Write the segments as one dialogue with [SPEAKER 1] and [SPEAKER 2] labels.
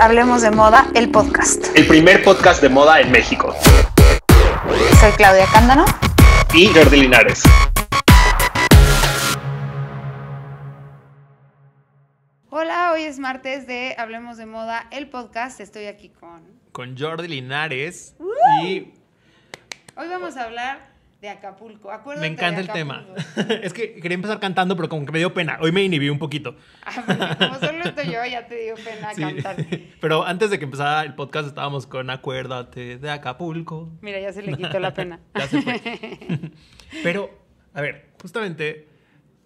[SPEAKER 1] Hablemos de Moda, el podcast.
[SPEAKER 2] El primer podcast de moda en México.
[SPEAKER 1] Soy Claudia Cándano.
[SPEAKER 2] Y Jordi Linares.
[SPEAKER 1] Hola, hoy es martes de Hablemos de Moda, el podcast. Estoy aquí con...
[SPEAKER 2] Con Jordi Linares. Y...
[SPEAKER 1] Hoy vamos a hablar de Acapulco. Acuérdate me encanta el tema.
[SPEAKER 2] es que quería empezar cantando, pero como que me dio pena. Hoy me inhibí un poquito. Ah, como solo
[SPEAKER 1] estoy yo, ya te dio pena cantar.
[SPEAKER 2] Pero antes de que empezara el podcast estábamos con Acuérdate de Acapulco. Mira, ya se le quitó la pena. ya se fue. pero, a ver, justamente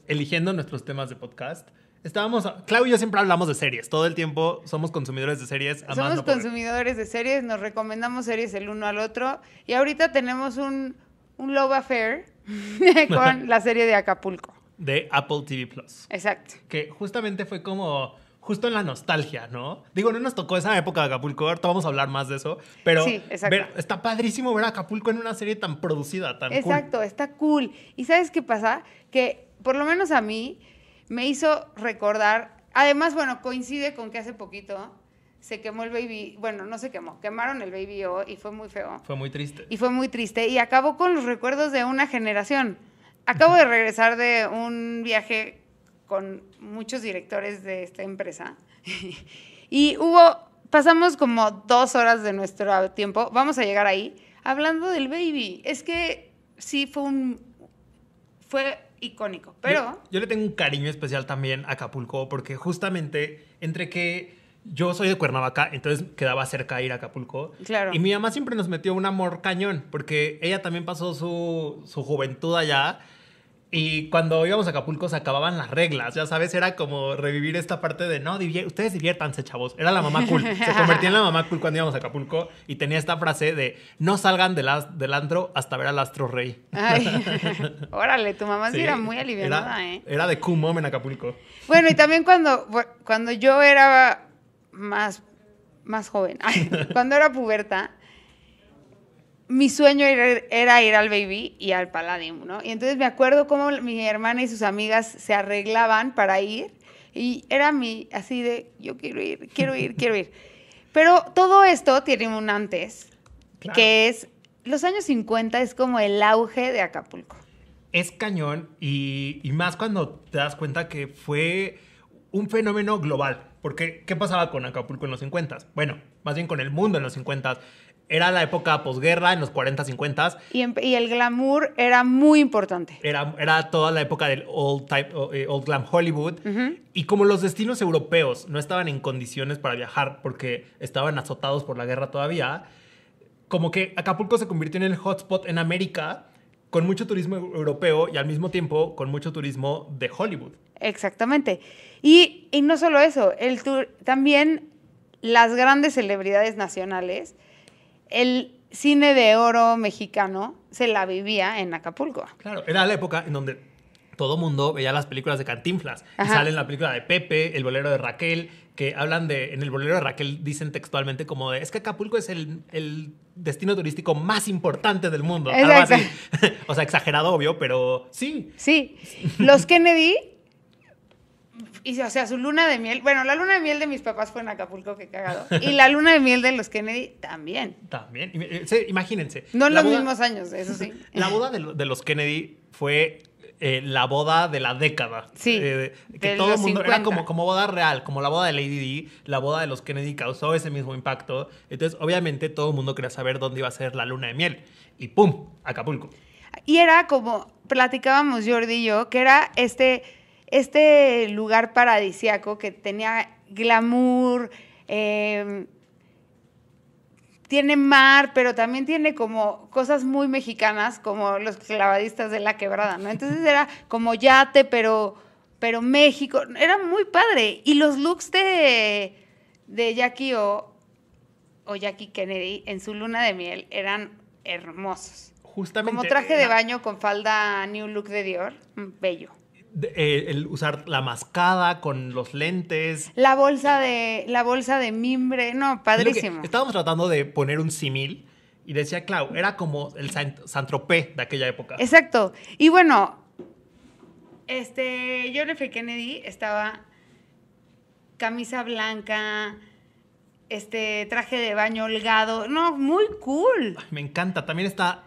[SPEAKER 2] eligiendo nuestros temas de podcast. Estábamos, Clau y yo siempre hablamos de series, todo el tiempo somos consumidores de series. somos
[SPEAKER 1] consumidores de series, nos recomendamos series el uno al otro y ahorita tenemos un, un love affair con la serie de Acapulco.
[SPEAKER 2] De Apple TV Plus. Exacto. Que justamente fue como justo en la nostalgia, ¿no? Digo, no nos tocó esa época de Acapulco, ahorita vamos a hablar más de eso, pero está padrísimo ver Acapulco en una serie tan producida, tan Exacto,
[SPEAKER 1] está cool. ¿Y sabes qué pasa? Que por lo menos a mí me hizo recordar, además, bueno, coincide con que hace poquito se quemó el baby, bueno, no se quemó, quemaron el baby y fue muy feo.
[SPEAKER 2] Fue muy triste. Y
[SPEAKER 1] fue muy triste y acabó con los recuerdos de una generación. Acabo de regresar de un viaje con muchos directores de esta empresa y hubo, pasamos como dos horas de nuestro tiempo, vamos a llegar ahí, hablando del baby. Es que sí fue un, fue icónico,
[SPEAKER 2] pero... yo, yo le tengo un cariño especial también a Acapulco porque justamente entre que yo soy de Cuernavaca, entonces quedaba cerca ir a Acapulco. Claro. Y mi mamá siempre nos metió un amor cañón, porque ella también pasó su, juventud allá. Y cuando íbamos a Acapulco se acababan las reglas, ya sabes, era como revivir esta parte de no, ustedes diviértanse, chavos. Era la mamá cool. Se convertía en la mamá cool cuando íbamos a Acapulco y tenía esta frase de no salgan del antro hasta ver al astro rey. órale, tu mamá sí, era muy aliviada, ¿eh? Era de cool mom en Acapulco.
[SPEAKER 1] Bueno, y también cuando, cuando yo era más, más joven, cuando era puberta, mi sueño era, ir al Baby y al Palladium, ¿no? Y entonces me acuerdo cómo mi hermana y sus amigas se arreglaban para ir y era mi, así de, yo quiero ir, quiero ir, quiero ir. Pero todo esto tiene un antes, que es, los años 50 es como el auge de Acapulco.
[SPEAKER 2] Es cañón y, y más cuando te das cuenta que fue un fenómeno global. Porque, ¿qué pasaba con Acapulco en los 50? Bueno, más bien con el mundo en los 50. Era la época posguerra, en los 40, 50. Y,
[SPEAKER 1] y, el glamour era muy importante.
[SPEAKER 2] Era, era toda la época del old, eh, glam Hollywood. Y como los destinos europeos no estaban en condiciones para viajar porque estaban azotados por la guerra todavía, como que Acapulco se convirtió en el hotspot en América con mucho turismo europeo y al mismo tiempo con mucho turismo de Hollywood.
[SPEAKER 1] Exactamente. Y, no solo eso, el tour, también las grandes celebridades nacionales, el cine de oro mexicano se la vivía en Acapulco.
[SPEAKER 2] Claro, era la época en donde todo mundo veía las películas de Cantinflas. Y sale la película de Pepe, El bolero de Raquel, que hablan de, en el bolero de Raquel dicen textualmente como de, es que Acapulco es el, destino turístico más importante del mundo. o sea, exagerado, obvio, pero sí.
[SPEAKER 1] Sí. Los Kennedy y, o sea, su luna de miel, bueno, la luna de miel de mis papás fue en Acapulco, que cagado. Y la luna de miel de los Kennedy también.
[SPEAKER 2] También, eh, imagínense. No en los mismos
[SPEAKER 1] años, eso sí.
[SPEAKER 2] La boda de, los Kennedy fue eh, la boda de la década. Sí. Eh, que todo el mundo era como, como boda real, como la boda de Lady Di, la boda de los Kennedy causó ese mismo impacto. Entonces, obviamente, todo el mundo quería saber dónde iba a ser la luna de miel. Y ¡pum! Acapulco.
[SPEAKER 1] Y era como platicábamos Jordi y yo, que era este este lugar paradisiaco que tenía glamour, em, tiene mar, pero también tiene como cosas muy mexicanas, como los clavadistas de la quebrada, ¿no? Entonces era como yate, pero, pero México, era muy padre. Y los looks de, de Jackie O, o Jackie Kennedy en su luna de miel eran hermosos. Justamente. Como traje de baño con falda New Look de Dior, mm, bello.
[SPEAKER 2] Eh, el usar la mascada con los lentes.
[SPEAKER 1] La bolsa de, la bolsa de mimbre, no, padrísimo.
[SPEAKER 2] Estábamos tratando de poner un simil y decía Clau, era como el Santropé de aquella época.
[SPEAKER 1] Exacto. Y bueno, este, John F. Kennedy estaba camisa blanca, este traje de baño holgado, no, muy cool.
[SPEAKER 2] me encanta, también está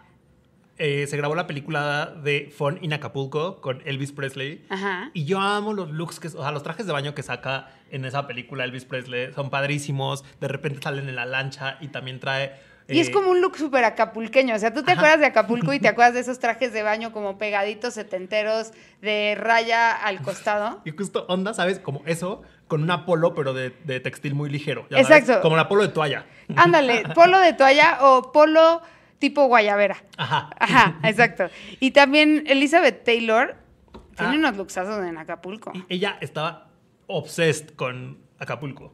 [SPEAKER 2] eh, se grabó la película de Fun in Acapulco con Elvis Presley. Y yo amo los looks, que, o sea, los trajes de baño que saca en esa película Elvis Presley. Son padrísimos. De repente salen en la lancha y también trae y es eh, como
[SPEAKER 1] un look súper acapulqueño. O sea, tú te acuerdas de Acapulco y te acuerdas de esos trajes de baño como pegaditos setenteros de raya al costado.
[SPEAKER 2] Y justo onda, ¿sabes? Como eso, con una polo, pero de, textil muy ligero. Exacto. como la polo de toalla. Ándale, polo
[SPEAKER 1] de toalla o polo tipo guayabera.
[SPEAKER 2] Ajá. Ajá,
[SPEAKER 1] exacto. Y también Elizabeth Taylor tiene ah. unos luxazos en Acapulco.
[SPEAKER 2] Ella estaba obsessed con Acapulco.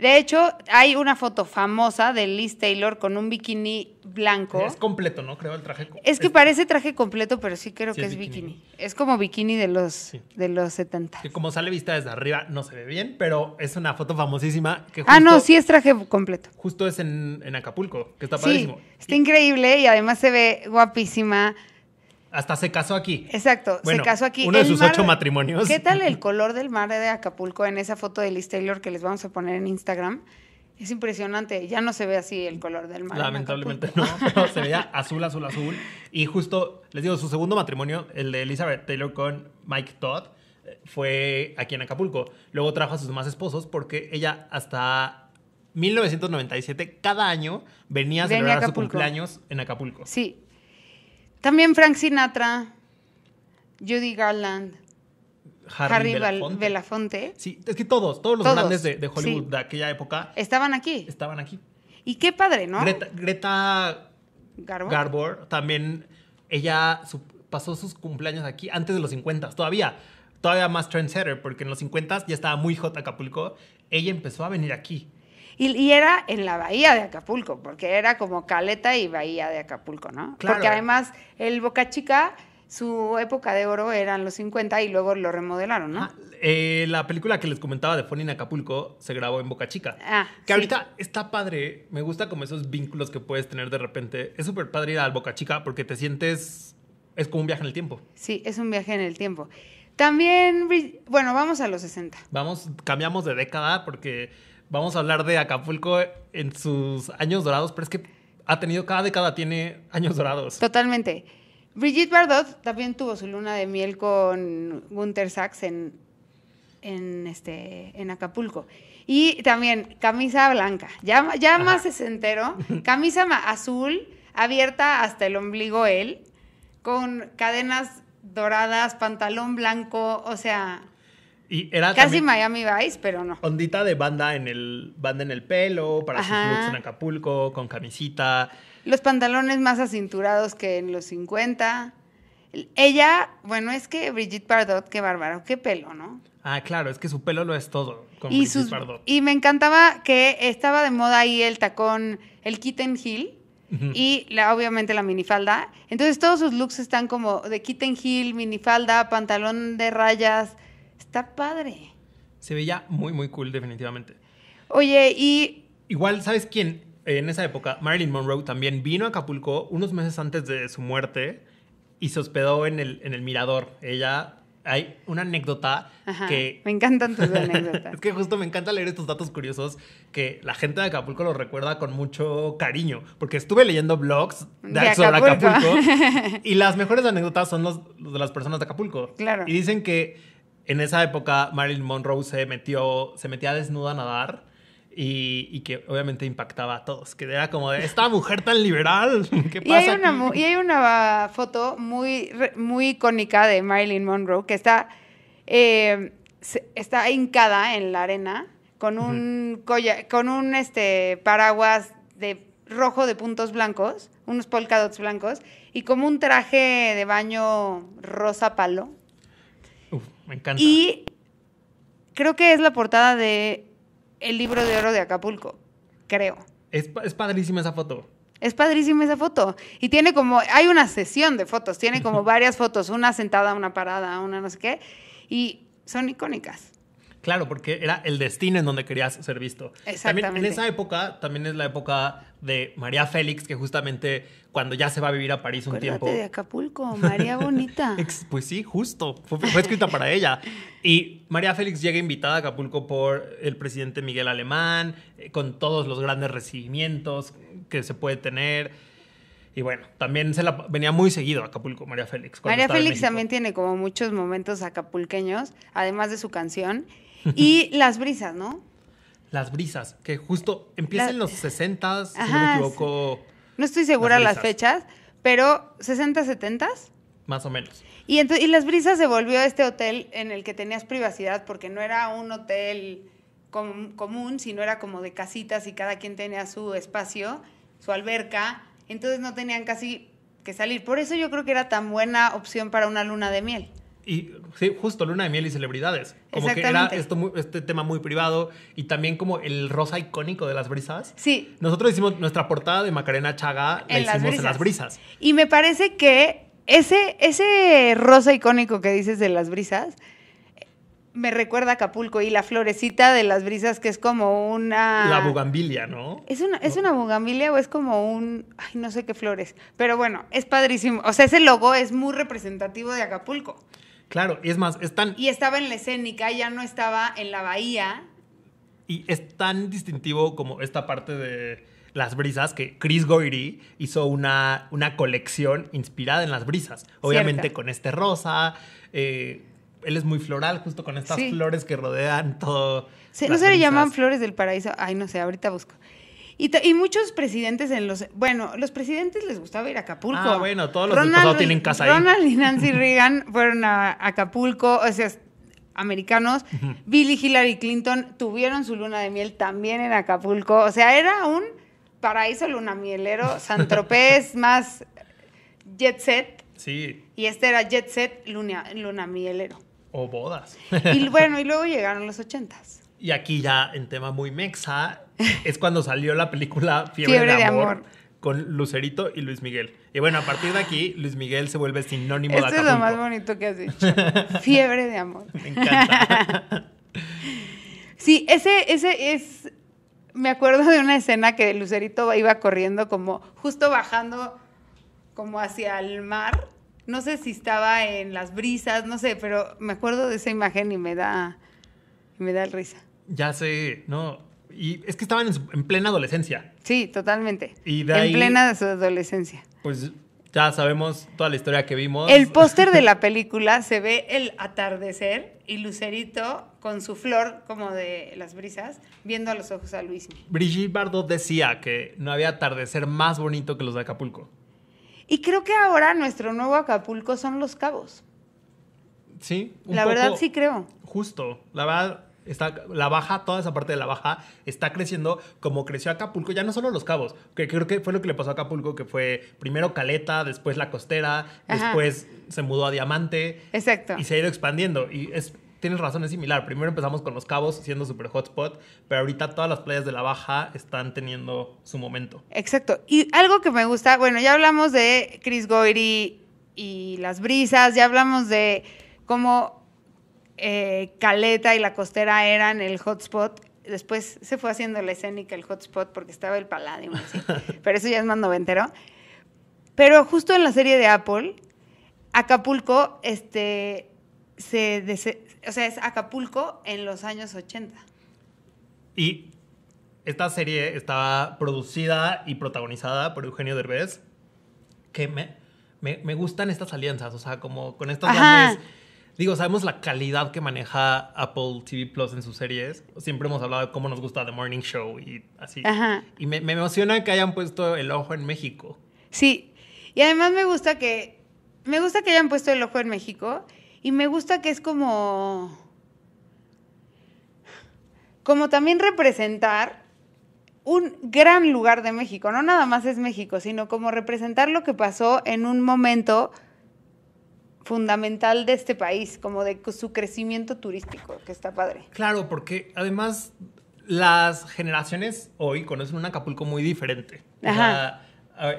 [SPEAKER 1] De hecho, hay una foto famosa de Liz Taylor con un bikini blanco. Es
[SPEAKER 2] completo, ¿no? Creo el traje.
[SPEAKER 1] Es que parece traje completo, pero sí creo que es, bikini. Es como bikini de los, de los 70.
[SPEAKER 2] Que como sale vista desde arriba, no se ve bien, pero es una foto famosísima. Que ah, no, sí es
[SPEAKER 1] traje completo.
[SPEAKER 2] Justo es en, Acapulco, que está sí,
[SPEAKER 1] Está increíble y además se ve guapísima.
[SPEAKER 2] Hasta se casó aquí.
[SPEAKER 1] Exacto, se casó aquí. Uno de sus ocho matrimonios. ¿Qué tal el color del mar de Acapulco en esa foto de Liz Taylor que les vamos a poner en Instagram? Es impresionante, ya no se ve así el color del mar. Lamentablemente
[SPEAKER 2] no, se veía azul, azul, azul. Y justo, les digo, su segundo matrimonio, el de Elizabeth Taylor con Mike Todd, fue aquí en Acapulco. Luego trajo a sus demás esposos porque ella hasta 1997, cada año, venía a celebrar su cumpleaños en Acapulco. Sí,
[SPEAKER 1] también Frank Sinatra, Judy Garland. Harry, Belafonte.
[SPEAKER 2] Sí, es que todos, todos los grandes de, Hollywood de aquella época.
[SPEAKER 1] Estaban aquí. Estaban aquí. Y qué padre, ¿no?
[SPEAKER 2] Greta,
[SPEAKER 1] Garbo.
[SPEAKER 2] también, ella pasó sus cumpleaños aquí antes de los 50, todavía. Todavía más trendsetter, porque en los 50 ya estaba muy hot Acapulco. Ella empezó a venir aquí.
[SPEAKER 1] Y, era en la bahía de Acapulco, porque era como caleta y bahía de Acapulco, ¿no? Claro. Porque además el Boca Chica, su época de oro eran los 50 y luego lo remodelaron, ¿no? Ah,
[SPEAKER 2] eh, la película que les comentaba de Fonin Acapulco se grabó en Boca Chica. Ah, que ahorita está padre, me gusta como esos vínculos que puedes tener de repente. Es súper padre ir al Boca Chica porque te sientes, es como un viaje en el tiempo.
[SPEAKER 1] Sí, es un viaje en el tiempo. También, bueno, vamos a los 60.
[SPEAKER 2] Vamos, cambiamos de década porque vamos a hablar de Acapulco en sus años dorados, pero es que ha tenido, cada década tiene años dorados.
[SPEAKER 1] Totalmente. Brigitte Bardot también tuvo su luna de miel con Gunter Sachs en, en, este, en Acapulco. Y también camisa blanca, ya, ya más sesentero, camisa azul, abierta hasta el ombligo él, con cadenas doradas, pantalón blanco, o sea
[SPEAKER 2] era Casi
[SPEAKER 1] Miami Vice, pero no.
[SPEAKER 2] Ondita de banda en el, banda en el pelo, para sus looks en Acapulco, con camisita. Los pantalones más acinturados que en los
[SPEAKER 1] 50. Ella, bueno, es que Brigitte Bardot, qué bárbaro, qué pelo, ¿no?
[SPEAKER 2] Ah, claro, es que su pelo lo es todo. Con y, sus,
[SPEAKER 1] y me encantaba que estaba de moda ahí el tacón, el kitten heel y la, obviamente la minifalda. Entonces todos sus looks están como de kitten heel, minifalda, pantalón de rayas, Está
[SPEAKER 2] padre. Se veía muy, muy cool, definitivamente. Oye, y. Igual, ¿sabes quién? En esa época, Marilyn Monroe también vino a Acapulco unos meses antes de su muerte y se hospedó en el, en el Mirador. Ella hay una anécdota que... Me encantan tus anécdotas. es que justo me encanta leer estos datos curiosos que la gente de Acapulco los recuerda con mucho cariño, porque estuve leyendo blogs de, Acapulco. y las mejores anécdotas son los, de las personas de Acapulco. Claro. Y dicen que en esa época Marilyn Monroe se metió, se metía desnuda a nadar y, que obviamente impactaba a todos, que era como de, esta mujer tan liberal, ¿qué pasa? Y
[SPEAKER 1] hay una, foto muy, muy icónica de Marilyn Monroe que está, eh, está hincada en la arena con un, con un este, paraguas de rojo de puntos blancos, unos polka dots blancos, y como un traje de baño rosa palo
[SPEAKER 2] me encanta. Y
[SPEAKER 1] creo que es la portada de El libro de oro de Acapulco, creo.
[SPEAKER 2] Es, es padrísima esa foto.
[SPEAKER 1] Es padrísima esa foto. Y tiene como, hay una sesión de fotos, tiene como varias fotos, una sentada, una parada, una no sé qué, y son icónicas.
[SPEAKER 2] Claro, porque era el destino en donde querías ser visto. Exactamente. en esa época, también es la época de María Félix, que justamente cuando ya se va a vivir a París un Acuérdate tiempo. de
[SPEAKER 1] Acapulco, María Bonita.
[SPEAKER 2] pues sí, justo, fue, escrita para ella. Y María Félix llega invitada a Acapulco por el presidente Miguel Alemán, eh, con todos los grandes recibimientos que se puede tener. Y bueno, también se la venía muy seguido a Acapulco, María Félix. María Félix también
[SPEAKER 1] tiene como muchos momentos acapulqueños, además de su canción. Y las brisas, ¿no?
[SPEAKER 2] Las brisas, que justo empiezan los 60, si no me equivoco.
[SPEAKER 1] No estoy segura las, fechas, pero 60, 70. Más o menos. Y, y Las Brisas se volvió este hotel en el que tenías privacidad, porque no era un hotel común, sino era como de casitas y cada quien tenía su espacio, su alberca. Entonces no tenían casi que salir. Por eso yo creo que era tan buena opción para una luna de miel
[SPEAKER 2] y sí, justo Luna de Miel y celebridades. Como que era este tema muy privado y también como el rosa icónico de las brisas. Sí. Nosotros hicimos nuestra portada de Macarena Chaga, la hicimos las brisas.
[SPEAKER 1] Y me parece que ese, ese rosa icónico que dices de las brisas me recuerda a Acapulco y la florecita de las brisas que es como una... La
[SPEAKER 2] bugambilia, ¿no?
[SPEAKER 1] ¿Es una, ¿es una bugambilia o es como un... Ay, no sé qué flores. Pero bueno, es padrísimo. O sea, ese logo es muy representativo de Acapulco.
[SPEAKER 2] Claro, y es más, están...
[SPEAKER 1] Y estaba en la escénica, ya no estaba en la bahía.
[SPEAKER 2] Y es tan distintivo como esta parte de las brisas que Chris Goyri hizo una, una colección inspirada en las brisas. Obviamente con este rosa. Eh, él es muy floral, justo con estas flores que rodean todo. ¿No se le llaman
[SPEAKER 1] flores del paraíso? Ay, no sé, ahorita busco. Y, muchos presidentes en los... Bueno, los presidentes les gustaba ir a Acapulco. Ah, bueno, todos los Ronald, tienen casa ahí. Ronald y Nancy Reagan fueron a, Acapulco, o sea, americanos. Billy, Hillary Clinton tuvieron su luna de miel también en Acapulco. O sea, era un paraíso Luna lunamielero, Santropés más jet set. Sí. Y este era jet set luna, Mielero.
[SPEAKER 2] O bodas.
[SPEAKER 1] y bueno, y luego llegaron los ochentas.
[SPEAKER 2] Y aquí ya en tema muy mexa, es cuando salió la película Fiebre, de, amor, con Lucerito y Luis Miguel. Y bueno, a partir de aquí, Luis Miguel se vuelve sinónimo de Acapulco. es lo más
[SPEAKER 1] bonito que has dicho. Fiebre de amor. Me encanta. sí, ese, ese es... Me acuerdo de una escena que Lucerito iba corriendo como justo bajando como hacia el mar. No sé si estaba en las brisas, no sé, pero me acuerdo de esa imagen y me da, me da risa.
[SPEAKER 2] Ya sé, no, y es que estaban en, plena adolescencia.
[SPEAKER 1] Sí, totalmente.
[SPEAKER 2] Y de en plena
[SPEAKER 1] adolescencia.
[SPEAKER 2] Pues ya sabemos toda la historia que vimos. El póster
[SPEAKER 1] de la película se ve el atardecer y Lucerito con su flor como de las brisas viendo a los ojos a Luis.
[SPEAKER 2] Brigitte Bardot decía que no había atardecer más bonito que los de Acapulco.
[SPEAKER 1] Y creo que ahora nuestro nuevo Acapulco son los cabos.
[SPEAKER 2] Sí, la verdad sí
[SPEAKER 1] creo. Justo,
[SPEAKER 2] la verdad Está, la baja, toda esa parte de la baja está creciendo como creció Acapulco, ya no solo Los Cabos, que creo que fue lo que le pasó a Acapulco, que fue primero Caleta, después La Costera, después se mudó a Diamante. Exacto. Y se ha ido expandiendo. Y es, tienes razón, es similar. Primero empezamos con Los Cabos siendo super hotspot, pero ahorita todas las playas de la Baja están teniendo su momento.
[SPEAKER 1] Exacto. Y algo que me gusta, bueno, ya hablamos de Chris Goiri y las brisas, ya hablamos de cómo eh, Caleta y la costera eran el hotspot. Después se fue haciendo la escénica el hotspot porque estaba el Palladium, pero eso ya es más noventero. Pero justo en la serie de Apple, Acapulco, este, se, o sea, es Acapulco en los años 80.
[SPEAKER 2] Y esta serie estaba producida y protagonizada por Eugenio Derbez, que me, me, gustan estas alianzas, o sea, como con estos Digo, sabemos la calidad que maneja Apple TV Plus en sus series. Siempre hemos hablado de cómo nos gusta The Morning Show y así. Y me, me emociona que hayan puesto el ojo en México.
[SPEAKER 1] Sí. Y además me gusta que. Me gusta que hayan puesto el ojo en México. Y me gusta que es como. Como también representar un gran lugar de México. No nada más es México, sino como representar lo que pasó en un momento fundamental de este país, como de su crecimiento turístico, que
[SPEAKER 2] está padre. Claro, porque además las generaciones hoy conocen un Acapulco muy diferente.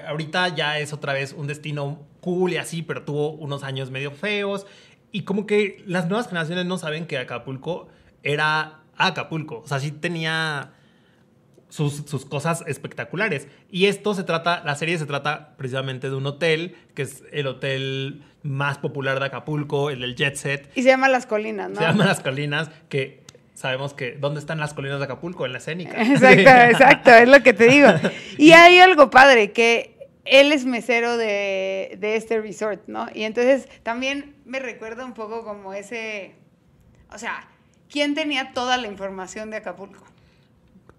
[SPEAKER 2] ahorita ya es otra vez un destino cool y así, pero tuvo unos años medio feos. Y como que las nuevas generaciones no saben que Acapulco era Acapulco. O sea, sí tenía sus, cosas espectaculares. Y esto se trata, la serie se trata precisamente de un hotel, que es el hotel más popular de Acapulco, el del Jet Set. Y se llama Las
[SPEAKER 1] Colinas, ¿no? Se llama Las
[SPEAKER 2] Colinas, que sabemos que dónde están las colinas de Acapulco, en la escénica. Exacto, exacto,
[SPEAKER 1] es lo que te digo. Y hay algo padre, que él es mesero de, de este resort, ¿no? Y entonces también me recuerda un poco como ese, o sea, ¿quién tenía toda la información de Acapulco?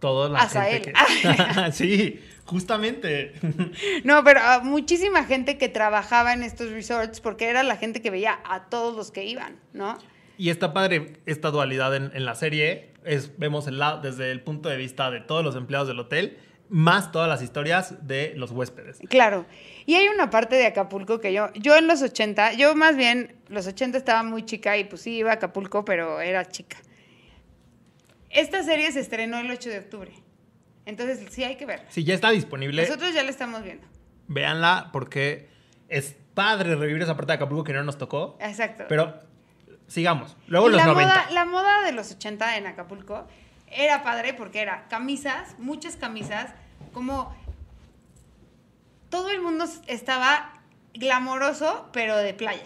[SPEAKER 2] toda la sí, justamente.
[SPEAKER 1] No, pero ah, muchísima gente que trabajaba en estos resorts porque era la gente que veía a todos los que iban, ¿no?
[SPEAKER 2] Y está padre esta dualidad en, la serie. Es, vemos desde el punto de vista de todos los empleados del hotel, más todas las historias de los huéspedes.
[SPEAKER 1] Claro. Y hay una parte de Acapulco que yo, yo en los 80, yo más bien, los 80 estaba muy chica y pues sí iba a Acapulco, pero era chica. Esta serie se estrenó el 8 de octubre. Entonces sí hay que verla.
[SPEAKER 2] Sí, ya está disponible. Nosotros
[SPEAKER 1] ya la estamos viendo.
[SPEAKER 2] Véanla porque es padre revivir esa parte de Acapulco que no nos tocó.
[SPEAKER 1] Exacto. Pero
[SPEAKER 2] sigamos. Luego los la Moda,
[SPEAKER 1] la moda de los 80 en Acapulco era padre porque era camisas, muchas camisas, como todo el mundo estaba glamoroso, pero de playa.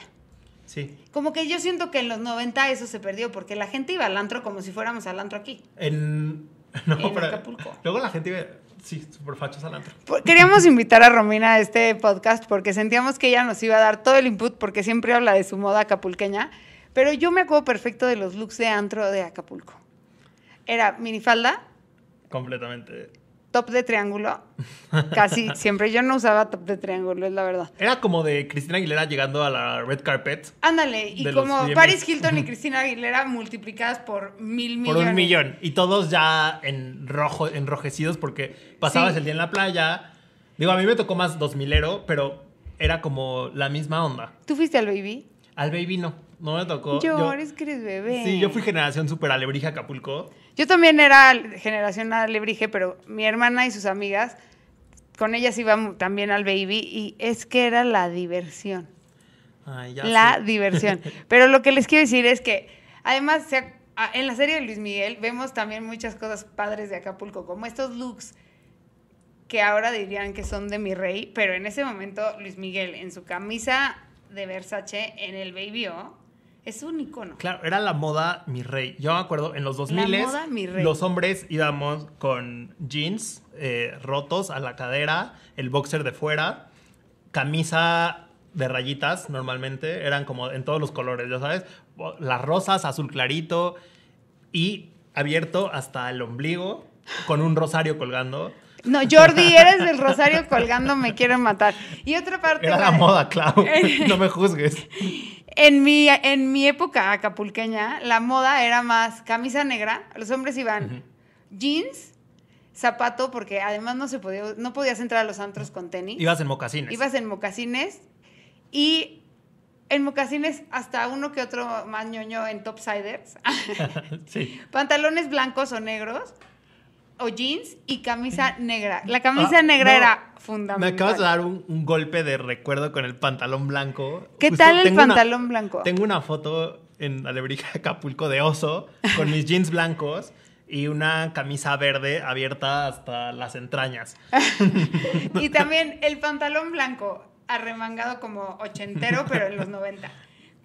[SPEAKER 1] Sí. Como que yo siento que en los 90 eso se perdió, porque la gente iba al antro como si fuéramos al antro aquí.
[SPEAKER 2] En, Acapulco. Luego la gente iba, sí, súper fachos al antro.
[SPEAKER 1] Queríamos invitar a Romina a este podcast porque sentíamos que ella nos iba a dar todo el input, porque siempre habla de su moda acapulqueña. Pero yo me acuerdo perfecto de los looks de antro de Acapulco. Era minifalda.
[SPEAKER 2] Completamente
[SPEAKER 1] top de triángulo. Casi siempre. Yo no usaba top de triángulo, es la verdad.
[SPEAKER 2] Era como de Cristina Aguilera llegando a la red carpet.
[SPEAKER 1] Ándale, y como Paris Hilton y Cristina Aguilera multiplicadas por mil millones. Por un millón.
[SPEAKER 2] Y todos ya en rojo, enrojecidos porque pasabas el día en la playa. Digo, a mí me tocó más dos milero, pero era como la misma onda.
[SPEAKER 1] ¿Tú fuiste al baby?
[SPEAKER 2] Al baby no. No me tocó. Yo, yo,
[SPEAKER 1] que eres bebé. Sí, yo
[SPEAKER 2] fui generación super alebrija Acapulco.
[SPEAKER 1] Yo también era generación alebrije, pero mi hermana y sus amigas, con ellas iban también al baby y es que era la diversión.
[SPEAKER 2] Ay, ya la diversión.
[SPEAKER 1] Pero lo que les quiero decir es que, además, en la serie de Luis Miguel vemos también muchas cosas padres de Acapulco, como estos looks que ahora dirían que son de mi rey, pero en ese momento Luis Miguel en su camisa de Versace en el Baby O es un icono.
[SPEAKER 2] Claro, era la moda mi rey. Yo me acuerdo, en los 2000 la los hombres íbamos con jeans eh, rotos a la cadera, el boxer de fuera, camisa de rayitas normalmente, eran como en todos los colores, ya sabes, las rosas, azul clarito y abierto hasta el ombligo, con un rosario colgando. No,
[SPEAKER 1] Jordi, eres el rosario colgando, me quieren matar. Y otra parte... Era la, moda,
[SPEAKER 2] Clau, no me juzgues
[SPEAKER 1] en mi, época acapulqueña, la moda era más camisa negra, los hombres iban jeans, zapato, porque además no se podía, no podías entrar a los antros con tenis. Ibas en mocasines. Ibas en mocasines y en mocasines hasta uno que otro más ñoño en topsiders.
[SPEAKER 2] sí.
[SPEAKER 1] Pantalones blancos o negros o jeans y camisa negra. La camisa ah, negra era fundamental. Me acabas de dar
[SPEAKER 2] un, golpe de recuerdo con el pantalón blanco. ¿Qué tal el pantalón blanco? Tengo una foto en Alebrija Acapulco de oso con mis jeans blancos y una camisa verde abierta hasta las entrañas.
[SPEAKER 1] y también el pantalón blanco arremangado como ochentero, pero en los noventa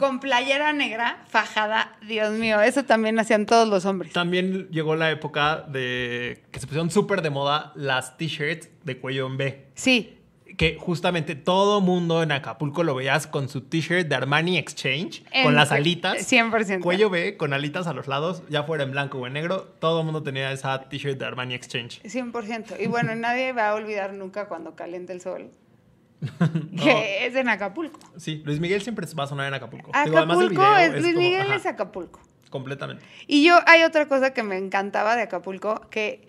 [SPEAKER 1] con playera negra, fajada, Dios
[SPEAKER 2] mío, eso también hacían todos los hombres. También llegó la época de que se pusieron súper de moda las t-shirts de cuello en B. Sí. Que justamente todo mundo en Acapulco lo veías con su t-shirt de Armani Exchange, con las alitas. 100%. Cuello B, con alitas a los lados, ya fuera en blanco o en negro, todo el mundo tenía esa t-shirt de Armani Exchange.
[SPEAKER 1] 100%. Y bueno, nadie va a olvidar nunca cuando caliente el sol Que es en Acapulco.
[SPEAKER 2] Sí, Luis Miguel siempre va a sonar en Acapulco. Acapulco es, Luis Miguel es Acapulco. Completamente.
[SPEAKER 1] Y yo hay otra cosa que me encantaba de Acapulco, que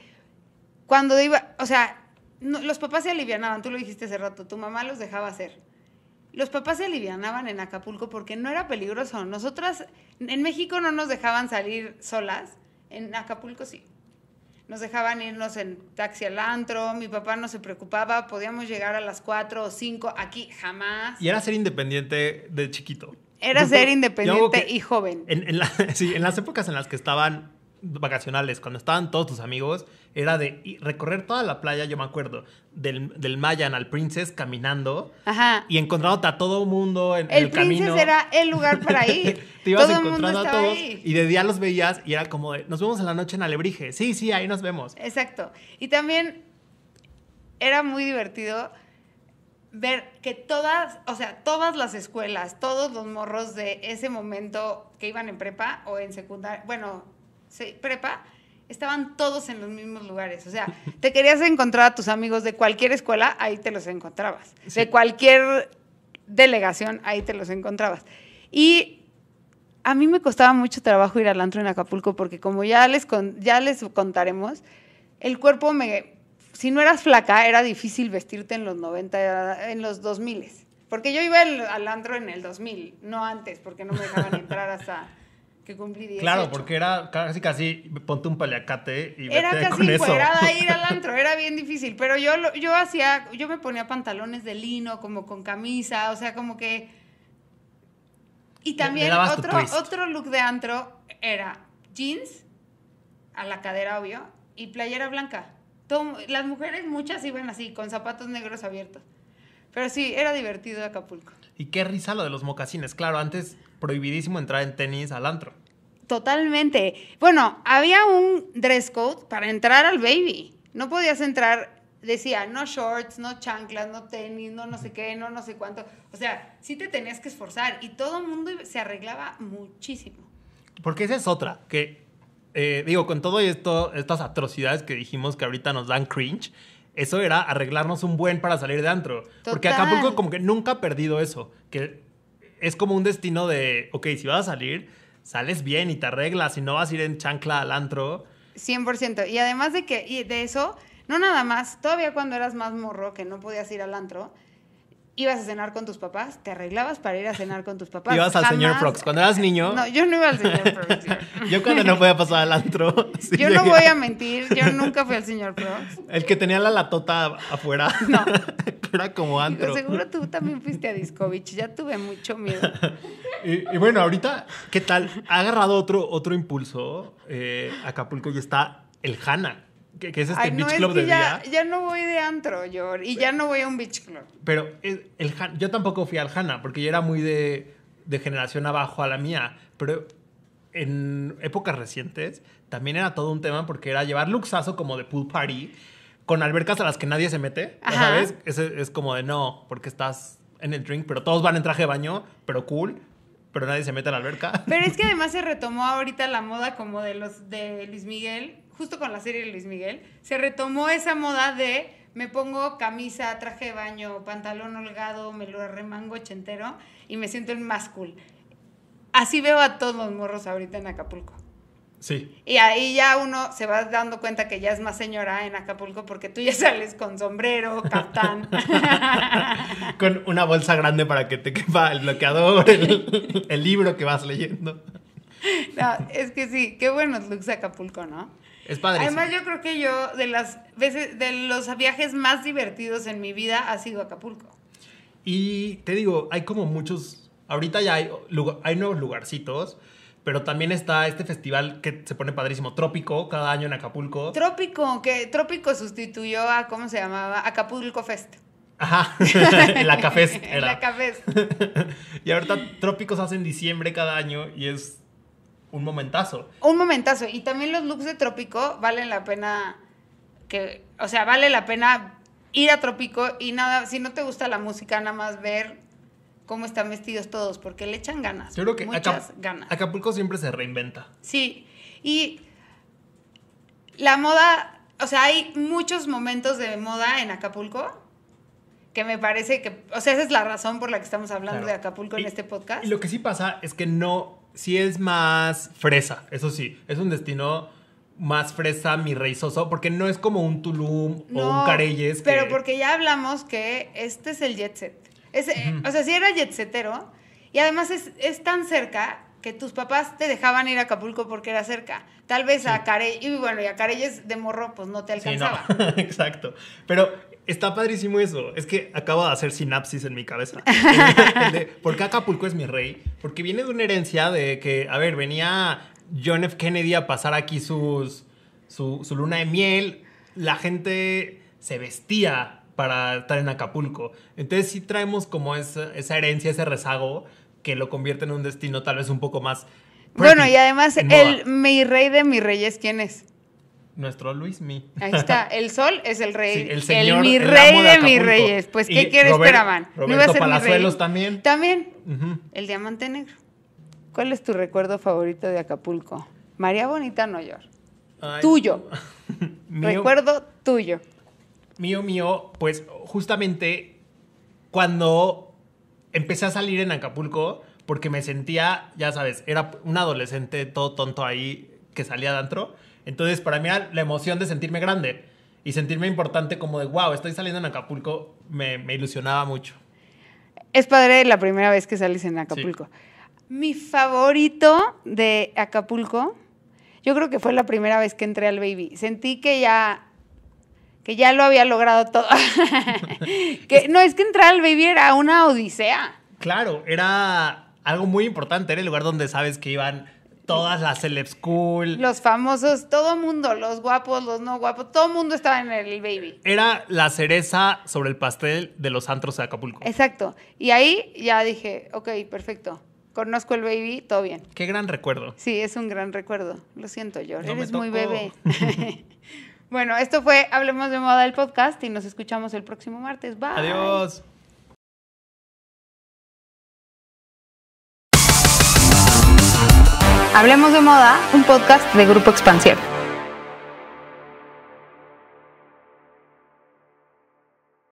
[SPEAKER 1] cuando iba, o sea, los papás se alivianaban, tú lo dijiste hace rato, tu mamá los dejaba hacer. Los papás se alivianaban en Acapulco porque no era peligroso. Nosotras en México no nos dejaban salir solas, en Acapulco sí nos dejaban irnos en taxi al antro, mi papá no se preocupaba, podíamos llegar a las 4 o 5, aquí jamás. Y era
[SPEAKER 2] ser independiente de chiquito. Era ser independiente y joven. sí, en las épocas en las que estaban vacacionales, cuando estaban todos tus amigos, era de recorrer toda la playa, yo me acuerdo, del, del Mayan al Princess caminando y encontrándote a todo mundo en, el, camino... el Princess era
[SPEAKER 1] el lugar para ir. Te ibas todo encontrando a todos ahí.
[SPEAKER 2] y de día los veías y era como de, nos vemos en la noche en Alebrije. Sí, sí, ahí nos vemos.
[SPEAKER 1] Exacto. Y también era muy divertido ver que todas, o sea, todas las escuelas, todos los morros de ese momento que iban en prepa o en secundaria, bueno, sí, prepa, estaban todos en los mismos lugares. O sea, te querías encontrar a tus amigos de cualquier escuela, ahí te los encontrabas. De cualquier delegación, ahí te los encontrabas. Y a mí me costaba mucho trabajo ir al antro en Acapulco porque como ya les, ya les contaremos, el cuerpo me... Si no eras flaca, era difícil vestirte en los 90, en los 2000. Porque yo iba al, al antro en el 2000, no antes, porque no me dejaban entrar hasta que cumplí Claro, porque
[SPEAKER 2] era casi casi ponte un paliacate y vete Era casi fuera de ir al
[SPEAKER 1] antro, era bien difícil, pero yo yo hacía yo me ponía pantalones de lino como con camisa, o sea, como que y también otro otro look de antro era jeans a la cadera obvio y playera blanca. las mujeres muchas iban así con zapatos negros abiertos. Pero sí, era divertido Acapulco.
[SPEAKER 2] Y qué risa lo de los mocasines, claro, antes prohibidísimo entrar en tenis al antro.
[SPEAKER 1] Totalmente. Bueno, había un dress code para entrar al baby. No podías entrar, decía, no shorts, no chanclas, no tenis, no no sé qué, no no sé cuánto. O sea, sí te tenías que esforzar y todo el mundo se arreglaba muchísimo.
[SPEAKER 2] Porque esa es otra, que eh, digo, con todo esto, estas atrocidades que dijimos que ahorita nos dan cringe, eso era arreglarnos un buen para salir de antro. Porque Porque poco como que nunca ha perdido eso, que es como un destino de, ok, si vas a salir, sales bien y te arreglas y no vas a ir en chancla al antro.
[SPEAKER 1] 100%. Y además de que, de eso, no nada más, todavía cuando eras más morro, que no podías ir al antro, ibas a cenar con tus papás, te arreglabas para ir a cenar con tus papás. Ibas al señor Prox. Cuando eras niño. No, yo no iba al señor
[SPEAKER 2] Prox. Yo, cuando no a pasar al antro. yo no voy a
[SPEAKER 1] mentir, yo nunca fui al señor Prox.
[SPEAKER 2] El que tenía la latota afuera. No. Era como antro. Digo, seguro
[SPEAKER 1] tú también fuiste a Discovich, ya tuve mucho
[SPEAKER 2] miedo. y, bueno, ahorita, ¿qué tal? Ha agarrado otro, otro impulso eh, Acapulco y está el Hanna que, es este beach no, club que de ya,
[SPEAKER 1] Ya no voy de antro, yo, y ya no voy a un beach club.
[SPEAKER 2] Pero eh, el, yo tampoco fui al Hanna, porque yo era muy de, generación abajo a la mía, pero en épocas recientes también era todo un tema porque era llevar luxazo como de pool party con albercas a las que nadie se mete, ¿sabes? Es, es como de no, porque estás en el drink, pero todos van en traje de baño, pero cool, pero nadie se mete a la alberca.
[SPEAKER 1] Pero es que además se retomó ahorita la moda como de los de Luis Miguel, justo con la serie de Luis Miguel, se retomó esa moda de me pongo camisa, traje de baño, pantalón holgado, me lo remango ochentero y me siento el más cool. Así veo a todos los morros ahorita en Acapulco. Sí. Y ahí ya uno se va dando cuenta que ya es más señora en Acapulco porque tú ya sales con sombrero, captán.
[SPEAKER 2] con una bolsa grande para que te quepa el bloqueador, el, libro que vas leyendo.
[SPEAKER 1] No, es que sí, qué buenos looks Acapulco, ¿no? Es Además, yo creo que yo, de las veces, de los viajes más divertidos en mi vida, ha sido Acapulco.
[SPEAKER 2] Y te digo, hay como muchos. Ahorita ya hay, hay nuevos lugarcitos. Pero también está este festival que se pone padrísimo, Trópico, cada año en Acapulco.
[SPEAKER 1] Trópico, que Trópico sustituyó a, ¿cómo se llamaba? Acapulco Fest.
[SPEAKER 2] Ajá, la Cafés. la Cafés. y ahorita Trópicos hacen diciembre cada año y es un momentazo.
[SPEAKER 1] Un momentazo. Y también los looks de Trópico valen la pena que, o sea, vale la pena ir a Trópico y nada, si no te gusta la música, nada más ver cómo están vestidos todos, porque le echan ganas. Yo creo que muchas ganas.
[SPEAKER 2] Acapulco siempre se reinventa.
[SPEAKER 1] Sí. Y la moda, o sea, hay muchos momentos de moda en Acapulco que me parece que, o sea, esa es la razón por la que estamos hablando de Acapulco en
[SPEAKER 2] este podcast. Y lo que sí pasa es que no sí es más fresa, eso sí. Es un destino más fresa, mi rey porque no es como un Tulum o un Careyes. Pero porque
[SPEAKER 1] ya hablamos que este es el jet set. O sea, si sí era jet setero y además es, tan cerca que tus papás te dejaban ir a Acapulco porque era cerca. Tal vez a Careyes, y bueno, y a Careyes de morro pues no te alcanzaba.
[SPEAKER 2] Exacto. Pero está padrísimo eso. Es que acabo de hacer sinapsis en mi cabeza. porque ¿Por qué Acapulco es mi rey? Porque viene de una herencia de que, a ver, venía John F. Kennedy a pasar aquí sus, su, luna de miel. La gente se vestía para estar en Acapulco. Entonces sí traemos como esa, esa herencia, ese rezago que lo convierte en un destino tal vez un poco más... Bueno, y además, el
[SPEAKER 1] mi rey de mis reyes, ¿quién es?
[SPEAKER 2] nuestro Luis Mi.
[SPEAKER 1] Ahí está, el sol es el rey, el, señor, el, mi rey de, mis reyes. Pues, ¿qué quieres esperaban? Roberto también. También, el diamante negro. ¿Cuál es tu recuerdo favorito de Acapulco? María Bonita, no, York.
[SPEAKER 2] tuyo. recuerdo tuyo. Mío, mío, pues justamente cuando empecé a salir en Acapulco, porque me sentía, ya sabes, era un adolescente todo tonto ahí que salía de entonces, para mí la emoción de sentirme grande y sentirme importante como de, wow, estoy saliendo en Acapulco, me, ilusionaba mucho.
[SPEAKER 1] Es padre la primera vez que sales en Acapulco. Mi favorito de Acapulco, yo creo que fue la primera vez que entré al baby. Sentí que ya que ya lo había logrado todo. que no es que entrar al baby era una odisea.
[SPEAKER 2] Claro, era algo muy importante, era el lugar donde sabes que iban todas las celeb school.
[SPEAKER 1] Los famosos, todo mundo, los guapos, los no guapos, todo mundo estaba en el baby.
[SPEAKER 2] Era la cereza sobre el pastel de los antros de Acapulco.
[SPEAKER 1] Exacto. Y ahí ya dije, ok, perfecto. Conozco el baby, todo bien.
[SPEAKER 2] Qué gran recuerdo.
[SPEAKER 1] Sí, es un gran recuerdo. Lo siento, yo. Eres muy bebé. bueno, esto fue Hablemos de Moda el podcast y nos escuchamos el próximo martes. Bye. Adiós. Hablemos de Moda, un podcast de Grupo Expansión.